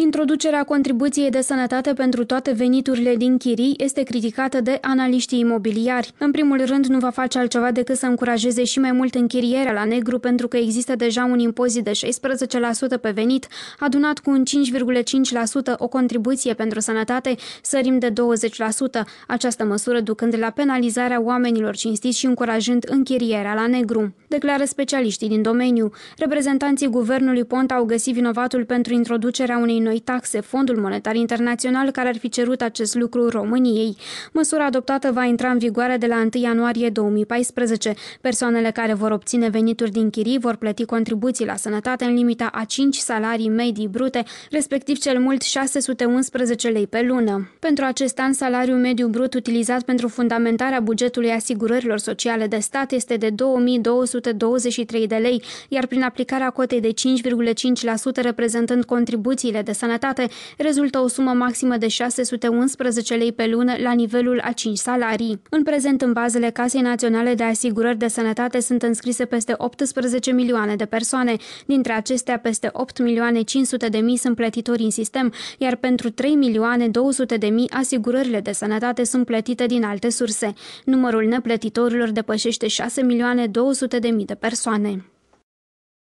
Introducerea contribuției de sănătate pentru toate veniturile din chirii este criticată de analiștii imobiliari. În primul rând, nu va face altceva decât să încurajeze și mai mult închirierea la negru pentru că există deja un impozit de 16% pe venit, adunat cu un 5,5% o contribuție pentru sănătate, sărim de 20%, această măsură ducând la penalizarea oamenilor cinstiți și încurajând închirierea la negru. Declară specialiștii din domeniu. Reprezentanții guvernului Ponta au găsit vinovatul pentru introducerea unei noi taxe, Fondul Monetar Internațional care ar fi cerut acest lucru României. Măsura adoptată va intra în vigoare de la 1 ianuarie 2014. Persoanele care vor obține venituri din chirii vor plăti contribuții la sănătate în limita a 5 salarii medii brute, respectiv cel mult 611 lei pe lună. Pentru acest an, salariul mediu brut utilizat pentru fundamentarea bugetului asigurărilor sociale de stat este de 2223 de lei, iar prin aplicarea cotei de 5,5% reprezentând contribuțiile de sănătate rezultă o sumă maximă de 611 lei pe lună la nivelul a 5 salarii. În prezent, în bazele Casei Naționale de Asigurări de Sănătate sunt înscrise peste 18 milioane de persoane. Dintre acestea, peste 8 milioane 500 de mii sunt plătitori în sistem, iar pentru 3 milioane 200 de mii asigurările de sănătate sunt plătite din alte surse. Numărul neplătitorilor depășește 6 milioane 200 de mii de persoane.